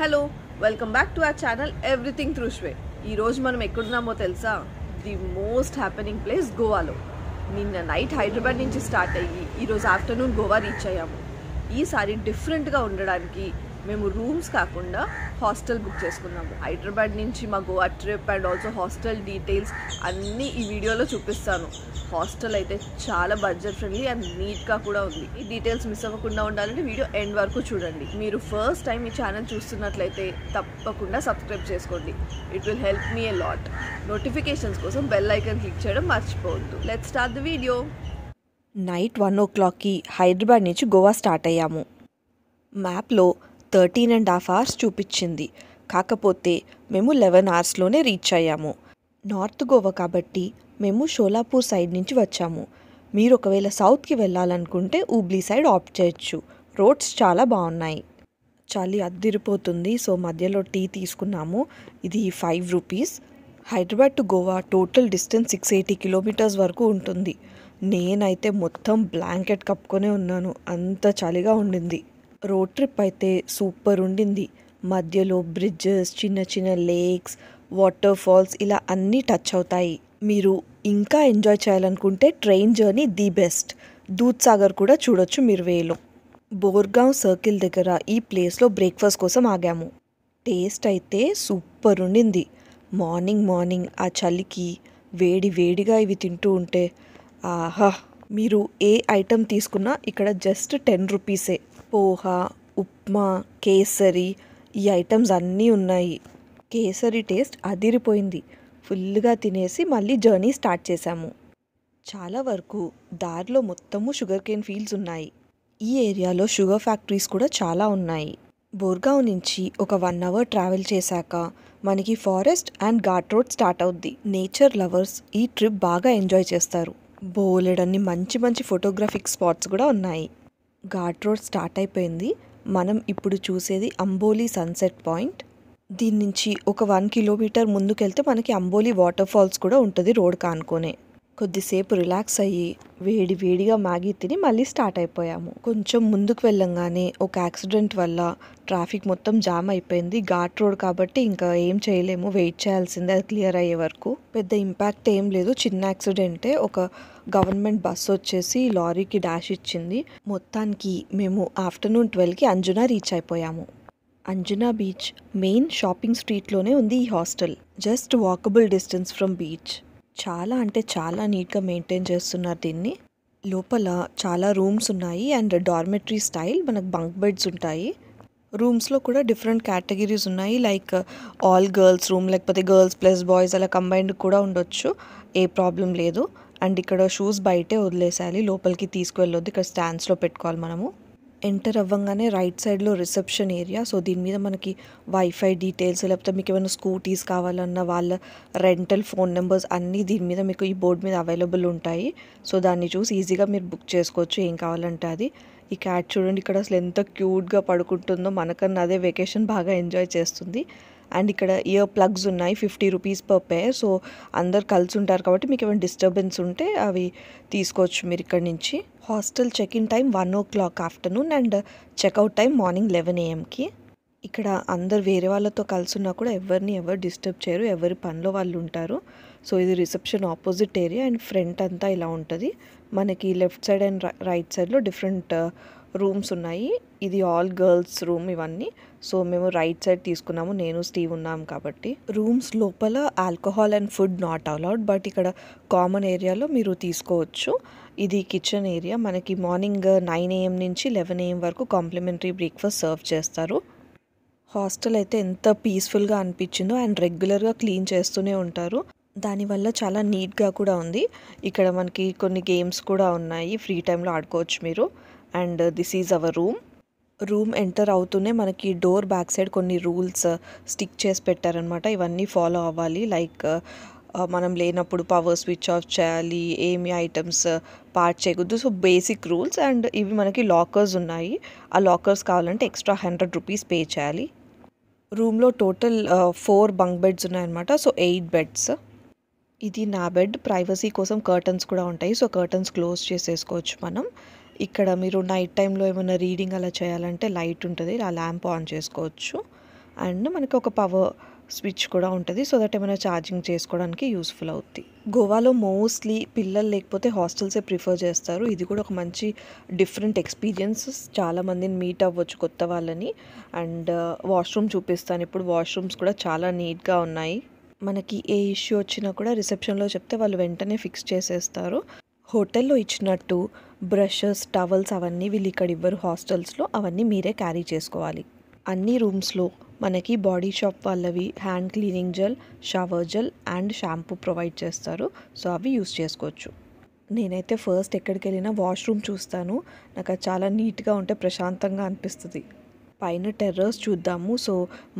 hello welcome back to our channel everything through శ్వే ఈరోజు మనం ఎక్కడున్నామో తెలుసా ది మోస్ట్ హ్యాపెనింగ్ ప్లేస్ గోవాలో నిన్న నైట్ హైదరాబాద్ నుంచి స్టార్ట్ అయ్యి ఈరోజు ఆఫ్టర్నూన్ గోవా రీచ్ అయ్యాము ఈసారి డిఫరెంట్గా ఉండడానికి మేము రూమ్స్ కాకుండా హాస్టల్ బుక్ చేసుకున్నాము హైదరాబాద్ నుంచి మా Goa trip and also hostel details అన్నీ ఈ వీడియోలో చూపిస్తాను హాస్టల్ అయితే చాలా బడ్జెట్ ఫ్రెండ్లీ అండ్ నీట్గా కూడా ఉంది ఈ డీటెయిల్స్ మిస్ అవ్వకుండా ఉండాలంటే వీడియో ఎండ్ వరకు చూడండి మీరు ఫస్ట్ టైం ఈ ఛానల్ చూస్తున్నట్లయితే తప్పకుండా సబ్స్క్రైబ్ చేసుకోండి it will help me a lot notifications కోసం బెల్ ఐకన్ క్లిక్ చేయడం మర్చిపోవద్దు let start the video night one ఓ క్లాక్కి హైదరాబాద్ నుంచి గోవా స్టార్ట్ అయ్యాము మ్యాప్లో థర్టీన్ అండ్ హాఫ్ అవర్స్ చూపించింది కాకపోతే మేము లెవెన్ అవర్స్లోనే రీచ్ అయ్యాము నార్త్ గోవా కాబట్టి మేము షోలాపూర్ సైడ్ నుంచి వచ్చాము మీరు ఒకవేళ సౌత్కి వెళ్ళాలనుకుంటే ఊబ్లీ సైడ్ ఆప్ట్ చేయొచ్చు రోడ్స్ చాలా బాగున్నాయి చాలీ అద్దిరిపోతుంది సో మధ్యలో టీ తీసుకున్నాము ఇది five rupees Hyderabad to Goa total distance six eighty kilometres వరకు ఉంటుంది నేనైతే మొత్తం బ్లాంకెట్ కప్పుకొనే ఉన్నాను అంత చలిగా ఉండింది రోడ్ ట్రిప్ అయితే సూపర్ ఉండింది మధ్యలో బ్రిడ్జెస్ చిన్న చిన్న లేక్స్ వాటర్ ఫాల్స్ ఇలా అన్నీ టచ్ అవుతాయి మీరు ఇంకా ఎంజాయ్ చేయాలనుకుంటే train journey the best Dudh Sagar కూడా చూడొచ్చు మీరు వేలో బోర్గావ్ సర్కిల్ దగ్గర ఈ ప్లేస్లో బ్రేక్ఫాస్ట్ కోసం ఆగాము టేస్ట్ అయితే సూపర్ ఉండింది మార్నింగ్ మార్నింగ్ ఆ చలికి వేడి వేడిగా ఇవి తింటూ ఉంటే ఆహా మీరు ఏ ఐటెం తీసుకున్నా ఇక్కడ జస్ట్ టెన్ రూపీసే పోహా ఉప్మా కేసరి ఈ ఐటమ్స్ అన్నీ ఉన్నాయి కేసరి టేస్ట్ అదిరిపోయింది ఫుల్గా తినేసి మళ్ళీ జర్నీ స్టార్ట్ చేశాము చాలా వరకు దారిలో మొత్తము షుగర్ కేన్ ఫీల్డ్స్ ఉన్నాయి ఈ ఏరియాలో షుగర్ ఫ్యాక్టరీస్ కూడా చాలా ఉన్నాయి బోర్గావ్ నుంచి ఒక వన్ అవర్ ట్రావెల్ చేశాక మనకి forest and ghat road start అవుద్ది నేచర్ లవర్స్ ఈ ట్రిప్ బాగా ఎంజాయ్ చేస్తారు బోలెడన్ని మంచి మంచి ఫోటోగ్రఫిక్ స్పాట్స్ కూడా ఉన్నాయి ఘాట్ రోడ్ స్టార్ట్ అయిపోయింది మనం ఇప్పుడు చూసేది అంబోలి సన్సెట్ పాయింట్ దీని నుంచి ఒక వన్ కిలోమీటర్ ముందుకెళ్తే మనకి అంబోలి వాటర్ ఫాల్స్ కూడా ఉంటుంది రోడ్ కానుకొనే కొద్దిసేపు రిలాక్స్ అయ్యి వేడి వేడిగా మ్యాగీ తిని మళ్ళీ స్టార్ట్ అయిపోయాము కొంచెం ముందుకు వెళ్ళంగానే ఒక యాక్సిడెంట్ వల్ల ట్రాఫిక్ మొత్తం జామ్ అయిపోయింది ఘాట్ రోడ్ కాబట్టి ఇంకా ఏం చేయలేము వెయిట్ చేయాల్సిందే అది క్లియర్ అయ్యే వరకు పెద్ద ఇంపాక్ట్ ఏం లేదు చిన్న యాక్సిడెంటే ఒక గవర్నమెంట్ బస్సు వచ్చేసి లారీకి డాష్ ఇచ్చింది మొత్తానికి మేము ఆఫ్టర్నూన్ ట్వెల్వ్కి అంజునా రీచ్ అయిపోయాము అంజనా బీచ్ మెయిన్ షాపింగ్ స్ట్రీట్లోనే ఉంది ఈ hostel just walkable distance from beach చాలా అంటే చాలా నీట్గా మెయింటైన్ చేస్తున్నారు దీన్ని లోపల చాలా రూమ్స్ ఉన్నాయి అండ్ డార్మెటరీ స్టైల్ మనకు బంక్ బెడ్స్ ఉంటాయి రూమ్స్లో కూడా డిఫరెంట్ కేటగిరీస్ ఉన్నాయి లైక్ ఆల్ గర్ల్స్ రూమ్ లేకపోతే గర్ల్స్ ప్లస్ బాయ్స్ అలా కంబైన్డ్ కూడా ఉండొచ్చు ఏ ప్రాబ్లం లేదు అండ్ ఇక్కడ షూస్ బయటే వదిలేసాలి లోపలికి తీసుకువెళ్ళొద్దు ఇక్కడ స్టాండ్స్లో పెట్టుకోవాలి మనము ఎంటర్ అవ్వగానే రైట్ సైడ్లో రిసెప్షన్ ఏరియా సో దీని మీద మనకి వైఫై డీటెయిల్స్ లేకపోతే మీకు ఏమైనా స్కూటీస్ కావాలన్నా వాళ్ళ రెంటల్ ఫోన్ నెంబర్స్ అన్నీ దీని మీద మీకు ఈ బోర్డు మీద అవైలబుల్ ఉంటాయి సో దాన్ని చూసి ఈజీగా మీరు బుక్ చేసుకోవచ్చు ఏం కావాలంటే అది ఈ క్యాట్ చూడండి ఇక్కడ అసలు ఎంత క్యూట్గా పడుకుంటుందో మనకన్నా అదే వెకేషన్ బాగా ఎంజాయ్ చేస్తుంది అండ్ ఇక్కడ ఇయర్ ప్లగ్స్ ఉన్నాయి fifty rupees per pair so అందరు కలిసి ఉంటారు కాబట్టి మీకు ఏమైనా డిస్టర్బెన్స్ ఉంటే అవి తీసుకోవచ్చు మీరు ఇక్కడ నుంచి hostel check in time one o'clock afternoon and checkout time morning eleven ఏఎంకి ఇక్కడ అందరు వేరే వాళ్ళతో కలిసి ఉన్నా కూడా ఎవరిని ఎవరు డిస్టర్బ్ చేయరు ఎవరి పనిలో వాళ్ళు ఉంటారు సో ఇది reception opposite area and front అంతా ఇలా ఉంటుంది మనకి లెఫ్ట్ సైడ్ అండ్ రైట్ సైడ్లో డిఫరెంట్ రూమ్స్ ఉన్నాయి ఇది ఆల్ గర్ల్స్ రూమ్ ఇవన్నీ సో మేము రైట్ సైడ్ తీసుకున్నాము నేను స్టీవ్ ఉన్నాం కాబట్టి రూమ్స్ లోపల alcohol and food not allowed but ఇక్కడ కామన్ ఏరియాలో మీరు తీసుకోవచ్చు ఇది కిచెన్ ఏరియా మనకి మార్నింగ్ నైన్ ఏఎం నుంచి లెవెన్ ఏఎం వరకు కాంప్లిమెంటరీ బ్రేక్ఫాస్ట్ సర్వ్ చేస్తారు హాస్టల్ అయితే ఎంత పీస్ఫుల్గా అనిపించిందో అండ్ రెగ్యులర్గా క్లీన్ చేస్తూనే ఉంటారు దానివల్ల చాలా నీట్గా కూడా ఉంది ఇక్కడ మనకి కొన్ని గేమ్స్ కూడా ఉన్నాయి ఫ్రీ టైంలో ఆడుకోవచ్చు మీరు and this is our room room enter అవుతూనే మనకి డోర్ బ్యాక్ సైడ్ కొన్ని రూల్స్ స్టిక్ చేసి పెట్టారనమాట ఇవన్నీ ఫాలో అవ్వాలి లైక్ మనం లేనప్పుడు పవర్ స్విచ్ ఆఫ్ చేయాలి ఏమి ఐటమ్స్ పార్ట్ చేయకూడదు సో బేసిక్ రూల్స్ అండ్ ఇవి మనకి లాకర్స్ ఉన్నాయి ఆ లాకర్స్ కావాలంటే ఎక్స్ట్రా హండ్రెడ్ రూపీస్ పే చేయాలి రూమ్లో టోటల్ ఫోర్ బంక్ బెడ్స్ ఉన్నాయన్నమాట సో ఎయిట్ బెడ్స్ ఇది నా బెడ్ ప్రైవసీ కోసం కర్టన్స్ కూడా ఉంటాయి సో కర్టన్స్ క్లోజ్ చేసేసుకోవచ్చు మనం ఇక్కడ మీరు నైట్ టైంలో ఏమైనా రీడింగ్ అలా చేయాలంటే లైట్ ఉంటుంది ఆ ల్యాంప్ ఆన్ చేసుకోవచ్చు అండ్ మనకి ఒక పవర్ స్విచ్ కూడా ఉంటుంది సో దట్ ఏమైనా ఛార్జింగ్ చేసుకోవడానికి యూస్ఫుల్ అవుద్ది గోవాలో మోస్ట్లీ పిల్లలు లేకపోతే హాస్టల్సే ప్రిఫర్ చేస్తారు ఇది కూడా ఒక మంచి డిఫరెంట్ ఎక్స్పీరియన్సెస్ చాలామందిని మీట్ అవ్వచ్చు కొత్త వాళ్ళని అండ్ వాష్రూమ్ uh, చూపిస్తాను ఇప్పుడు వాష్రూమ్స్ కూడా చాలా నీట్గా ఉన్నాయి మనకి ఏ ఇష్యూ వచ్చినా కూడా రిసెప్షన్లో చెప్తే వాళ్ళు వెంటనే ఫిక్స్ చేసేస్తారు హోటల్లో ఇచ్చినట్టు బ్రషెస్ టవల్స్ అవన్నీ వీళ్ళు ఇక్కడ ఇవ్వరు హాస్టల్స్లో అవన్నీ మీరే క్యారీ చేసుకోవాలి అన్ని రూమ్స్లో మనకి బాడీ షాప్ వాళ్ళవి hand cleaning gel shower gel and shampoo provide చేస్తారు సో అవి యూస్ చేసుకోవచ్చు నేనైతే ఫస్ట్ ఎక్కడికి వెళ్ళినా వాష్రూమ్ చూస్తాను నాకు అది చాలా నీట్గా ఉంటే ప్రశాంతంగా అనిపిస్తుంది పైన టెర్రస్ చూద్దాము సో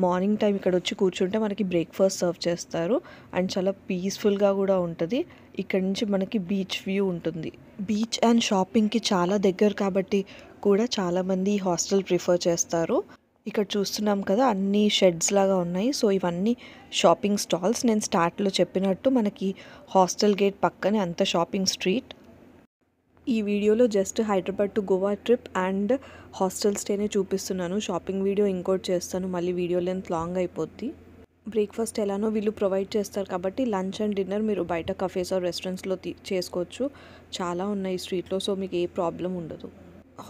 మార్నింగ్ టైం ఇక్కడ వచ్చి కూర్చుంటే మనకి బ్రేక్ఫాస్ట్ సర్వ్ చేస్తారు అండ్ చాలా పీస్ఫుల్గా కూడా ఉంటుంది ఇక్కడ నుంచి మనకి బీచ్ వ్యూ ఉంటుంది బీచ్ అండ్ షాపింగ్కి చాలా దగ్గర కాబట్టి కూడా చాలామంది హాస్టల్ ప్రిఫర్ చేస్తారు ఇక్కడ చూస్తున్నాం కదా అన్ని షెడ్స్ లాగా ఉన్నాయి సో ఇవన్నీ షాపింగ్ స్టాల్స్ నేను స్టార్ట్లో చెప్పినట్టు మనకి హాస్టల్ గేట్ పక్కనే అంత షాపింగ్ స్ట్రీట్ ఈ వీడియోలో just Hyderabad to Goa trip and hostel స్టేనే చూపిస్తున్నాను షాపింగ్ వీడియో ఇంకోటి చేస్తాను మళ్ళీ వీడియో లెంత్ లాంగ్ అయిపోద్ది బ్రేక్ఫాస్ట్ ఎలానో వీళ్ళు ప్రొవైడ్ చేస్తారు కాబట్టి లంచ్ అండ్ డిన్నర్ మీరు బయట కఫేస్ ఆర్ రెస్టారెంట్స్లో చేసుకోవచ్చు చాలా ఉన్నాయి స్ట్రీట్లో సో మీకు ఏ ప్రాబ్లం ఉండదు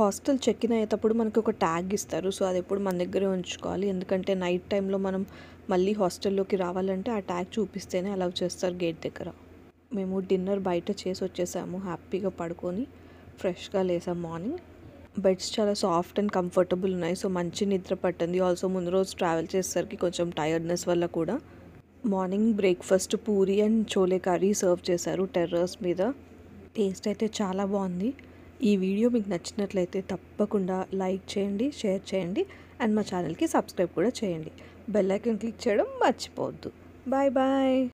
హాస్టల్ చెక్ ఇన్ అయ్యేటప్పుడు మనకు ఒక ట్యాగ్ ఇస్తారు సో అది ఎప్పుడు మన దగ్గరే ఉంచుకోవాలి ఎందుకంటే నైట్ టైంలో మనం మళ్ళీ హాస్టల్లోకి రావాలంటే ఆ ట్యాగ్ చూపిస్తేనే అలౌ చేస్తారు గేట్ దగ్గర మేము డిన్నర్ బయట చేసి వచ్చేసాము హ్యాపీగా పడుకొని ఫ్రెష్గా లేసాం మార్నింగ్ బెడ్స్ చాలా సాఫ్ట్ అండ్ కంఫర్టబుల్ ఉన్నాయి సో మంచి నిద్ర పట్టింది ఆల్సో ముందు రోజు ట్రావెల్ చేసేసరికి కొంచెం టైర్డ్నెస్ వల్ల కూడా morning breakfast puri and chole curry serve చేశారు టెర్రస్ మీద టేస్ట్ అయితే చాలా బాగుంది ఈ వీడియో మీకు నచ్చినట్లయితే తప్పకుండా లైక్ చేయండి షేర్ చేయండి అండ్ మా ఛానల్కి సబ్స్క్రైబ్ కూడా చేయండి బెల్ ఐకన్ క్లిక్ చేయడం మర్చిపోవద్దు బాయ్ బాయ్